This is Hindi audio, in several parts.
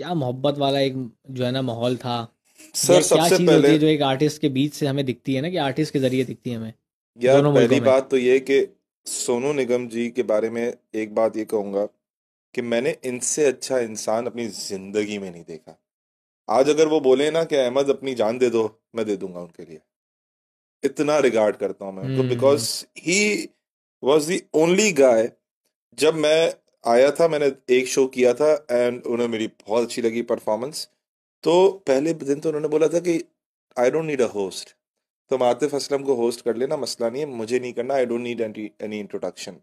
क्या मोहब्बत वाला एक जो है ना माहौल था सर क्या सबसे पहले होती है जो एक आर्टिस्ट के बीच से हमें दिखती है ना कि आर्टिस्ट के जरिए दिखती है हमें यार पहली बात तो ये कि सोनू निगम जी के बारे में एक बात ये कहूंगा कि मैंने इनसे अच्छा इंसान अपनी जिंदगी में नहीं देखा आज अगर वो बोले ना कि अहमद अपनी जान दे दो मैं दे दूंगा उनके लिए इतना रिगार्ड करता हूं मैं उनको because he was the only guy जब मैं आया था मैंने एक शो किया था एंड उन्हें मेरी बहुत अच्छी लगी परफॉर्मेंस तो पहले दिन तो उन्होंने बोला था कि I don't need a host तो आतिफ असलम को होस्ट कर लेना मसला नहीं है मुझे नहीं करना I don't need any introduction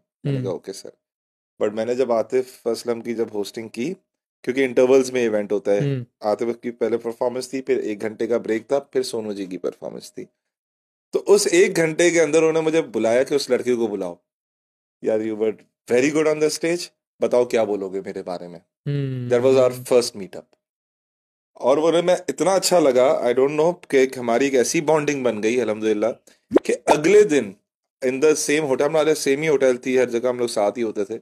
okay sir but मैंने जब आतिफ असलम की जब होस्टिंग की क्योंकि इंटरवल्स में इवेंट होता है हम्म। आतिफ की पहले परफॉर्मेंस थी फिर एक घंटे का ब्रेक था फिर सोनू जी की परफॉर्मेंस थी तो उस एक घंटे के अंदर उन्होंने मुझे बुलाया कि उस लड़के को बुलाओ यार you were very good on the stage बताओ क्या बोलोगे मेरे बारे में there was our first meetup और वो मैं इतना अच्छा लगा आई डोंट नो कि हमारी एक ऐसी बॉन्डिंग बन गई अलहमदिल्ला कि अगले दिन इन द सेम होटल हमारे सेम ही होटल थी हर जगह हम लोग साथ ही होते थे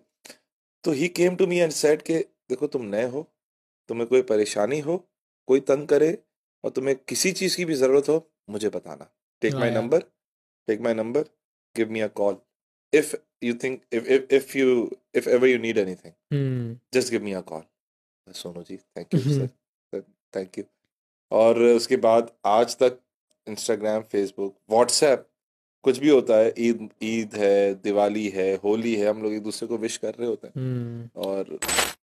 तो he came to me and set के देखो तुम नए हो तुम्हें कोई परेशानी हो कोई तंग करे और तुम्हें किसी चीज़ की भी ज़रूरत हो मुझे बताना take my number take my number give me a call if you think if if, if you if ever you need anything mm. just give me a call Sonu ji thank you sir thank you और उसके बाद आज तक इंस्टाग्राम फेसबुक व्हाट्सएप कुछ भी होता है ईद ईद है दिवाली है होली है हम लोग एक दूसरे को विश कर रहे होते हैं mm. और